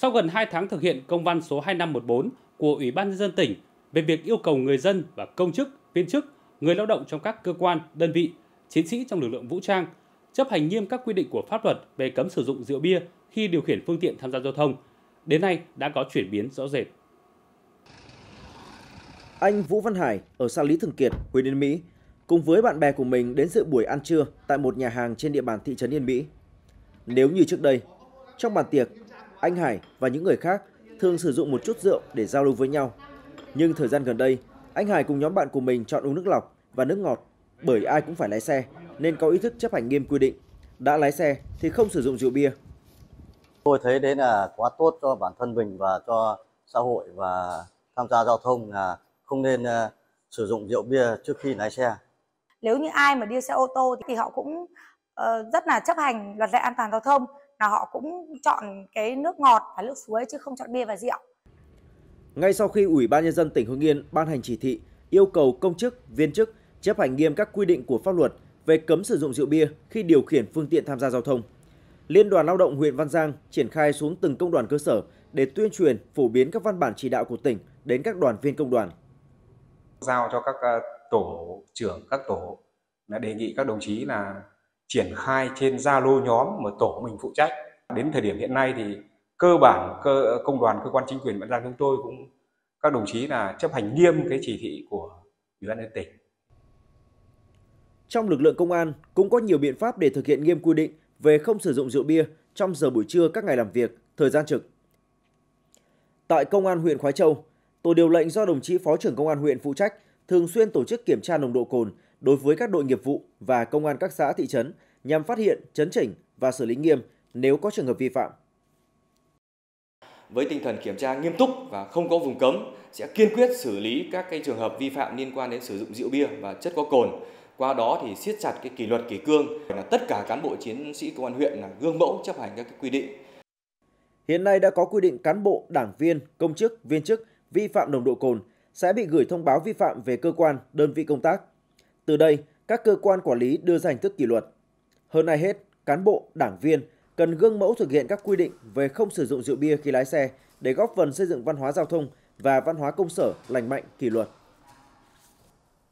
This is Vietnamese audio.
Sau gần 2 tháng thực hiện công văn số 2514 của Ủy ban nhân dân tỉnh về việc yêu cầu người dân và công chức, viên chức, người lao động trong các cơ quan, đơn vị, chiến sĩ trong lực lượng vũ trang chấp hành nghiêm các quy định của pháp luật về cấm sử dụng rượu bia khi điều khiển phương tiện tham gia giao thông, đến nay đã có chuyển biến rõ rệt. Anh Vũ Văn Hải ở xã Lý Thường Kiệt, huyện Yên Mỹ cùng với bạn bè của mình đến dự buổi ăn trưa tại một nhà hàng trên địa bàn thị trấn Yên Mỹ. Nếu như trước đây, trong bàn tiệc anh Hải và những người khác thường sử dụng một chút rượu để giao lưu với nhau. Nhưng thời gian gần đây, anh Hải cùng nhóm bạn của mình chọn uống nước lọc và nước ngọt bởi ai cũng phải lái xe nên có ý thức chấp hành nghiêm quy định. Đã lái xe thì không sử dụng rượu bia. Tôi thấy đấy là quá tốt cho bản thân mình và cho xã hội và tham gia giao thông là không nên ờ, sử dụng rượu bia trước khi lái xe. Nếu như ai mà đi xe ô tô thì họ cũng ờ, rất là chấp hành luật lệ an toàn giao thông là họ cũng chọn cái nước ngọt và nước suối chứ không chọn bia và rượu. Ngay sau khi Ủy ban nhân dân tỉnh Hưng Yên ban hành chỉ thị yêu cầu công chức, viên chức chấp hành nghiêm các quy định của pháp luật về cấm sử dụng rượu bia khi điều khiển phương tiện tham gia giao thông. Liên đoàn Lao động huyện Văn Giang triển khai xuống từng công đoàn cơ sở để tuyên truyền, phổ biến các văn bản chỉ đạo của tỉnh đến các đoàn viên công đoàn. Giao cho các ờ, tổ trưởng các tổ đề nghị các đồng chí là triển khai trên Zalo nhóm mà tổ mình phụ trách. Đến thời điểm hiện nay thì cơ bản cơ công đoàn cơ quan chính quyền Bắc Giang chúng tôi cũng các đồng chí là chấp hành nghiêm cái chỉ thị của Ủy ban nhân tỉnh. Trong lực lượng công an cũng có nhiều biện pháp để thực hiện nghiêm quy định về không sử dụng rượu bia trong giờ buổi trưa các ngày làm việc, thời gian trực. Tại công an huyện Khói Châu, tổ điều lệnh do đồng chí phó trưởng công an huyện phụ trách thường xuyên tổ chức kiểm tra nồng độ cồn đối với các đội nghiệp vụ và công an các xã thị trấn nhằm phát hiện, chấn chỉnh và xử lý nghiêm nếu có trường hợp vi phạm. Với tinh thần kiểm tra nghiêm túc và không có vùng cấm, sẽ kiên quyết xử lý các cái trường hợp vi phạm liên quan đến sử dụng rượu bia và chất có cồn. Qua đó thì siết chặt cái kỷ luật kỷ cương là tất cả cán bộ chiến sĩ công an huyện là gương mẫu chấp hành các cái quy định. Hiện nay đã có quy định cán bộ, đảng viên, công chức, viên chức vi phạm nồng độ cồn sẽ bị gửi thông báo vi phạm về cơ quan, đơn vị công tác từ đây, các cơ quan quản lý đưa ra hình thức kỷ luật. Hơn ai hết, cán bộ, đảng viên cần gương mẫu thực hiện các quy định về không sử dụng rượu bia khi lái xe để góp phần xây dựng văn hóa giao thông và văn hóa công sở lành mạnh, kỷ luật.